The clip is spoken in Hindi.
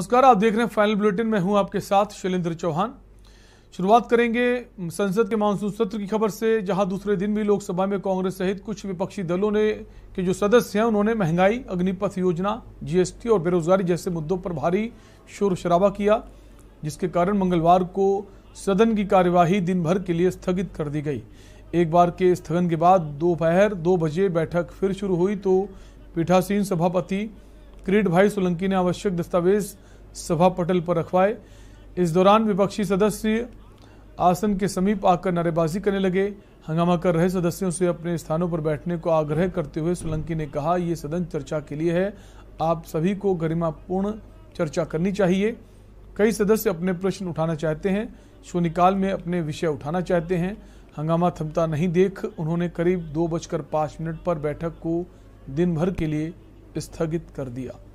नमस्कार आप देख रहे हैं फाइनल बुलेटिन में हूं आपके साथ शैलेंद्र चौहान शुरुआत करेंगे संसद के मानसून सत्र की खबर से जहां दूसरे दिन भी लोकसभा में कांग्रेस सहित कुछ विपक्षी दलों ने के जो सदस्य हैं उन्होंने महंगाई अग्निपथ योजना जीएसटी और बेरोजगारी जैसे मुद्दों पर भारी शोर शराबा किया जिसके कारण मंगलवार को सदन की कार्यवाही दिन भर के लिए स्थगित कर दी गई एक बार के स्थगन के बाद दोपहर दो, दो बजे बैठक फिर शुरू हुई तो पीठासीन सभापति क्रीड भाई सोलंकी ने आवश्यक दस्तावेज सभा पटल पर रखवाए इस दौरान विपक्षी सदस्य आसन के समीप आकर नारेबाजी करने लगे हंगामा कर रहे सदस्यों से अपने स्थानों पर बैठने को आग्रह करते हुए सोलंकी ने कहा ये सदन चर्चा के लिए है आप सभी को गरिमापूर्ण चर्चा करनी चाहिए कई सदस्य अपने प्रश्न उठाना चाहते हैं शून्यकाल में अपने विषय उठाना चाहते हैं हंगामा थमता नहीं देख उन्होंने करीब दो बजकर पाँच मिनट पर बैठक को दिन भर के लिए स्थगित कर दिया